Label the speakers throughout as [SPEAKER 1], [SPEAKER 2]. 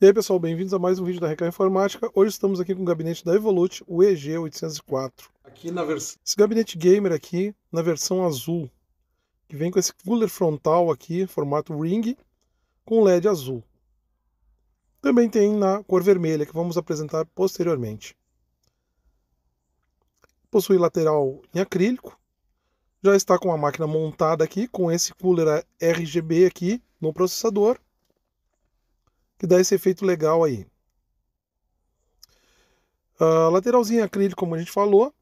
[SPEAKER 1] E aí pessoal, bem-vindos a mais um vídeo da Reclame Informática. Hoje estamos aqui com o gabinete da Evolute, o EG804. Aqui na versão... Esse gabinete gamer aqui, na versão azul, que vem com esse cooler frontal aqui, formato ring, com LED azul. Também tem na cor vermelha, que vamos apresentar posteriormente. Possui lateral em acrílico. Já está com a máquina montada aqui, com esse cooler RGB aqui no processador que dá esse efeito legal aí. A ah, lateralzinho acrílico, como a gente falou,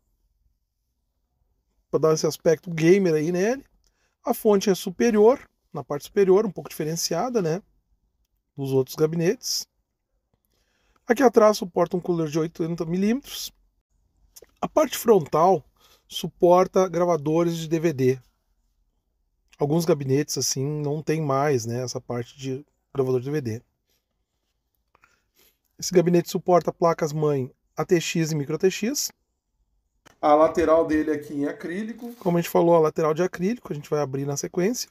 [SPEAKER 1] para dar esse aspecto gamer aí nele. A fonte é superior, na parte superior, um pouco diferenciada, né? Dos outros gabinetes. Aqui atrás suporta um cooler de 80mm. A parte frontal suporta gravadores de DVD. Alguns gabinetes assim não tem mais, né? Essa parte de gravador de DVD. Esse gabinete suporta placas mãe ATX e ATX. A lateral dele aqui em acrílico. Como a gente falou, a lateral de acrílico, a gente vai abrir na sequência.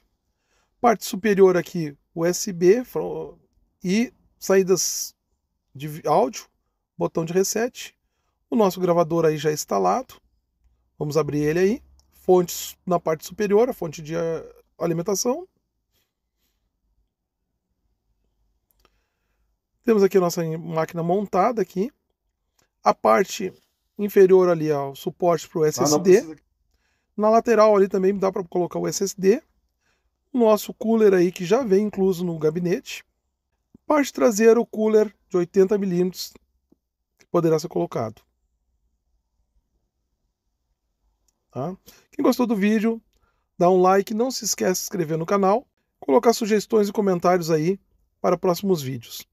[SPEAKER 1] Parte superior aqui, USB e saídas de áudio, botão de reset. O nosso gravador aí já é instalado. Vamos abrir ele aí. Fontes na parte superior, a fonte de eh, alimentação. Temos aqui a nossa máquina montada aqui. A parte inferior ali, ó, o suporte para ah, o SSD. precisa... Na lateral ali também dá para colocar o SSD. Nosso cooler aí que já vem incluso no gabinete. Parte traseira, o cooler de 80 milímetros que poderá ser colocado. Tá? Quem gostou do vídeo, dá um like, não se esquece de se inscrever no canal, colocar sugestões e comentários aí para próximos vídeos.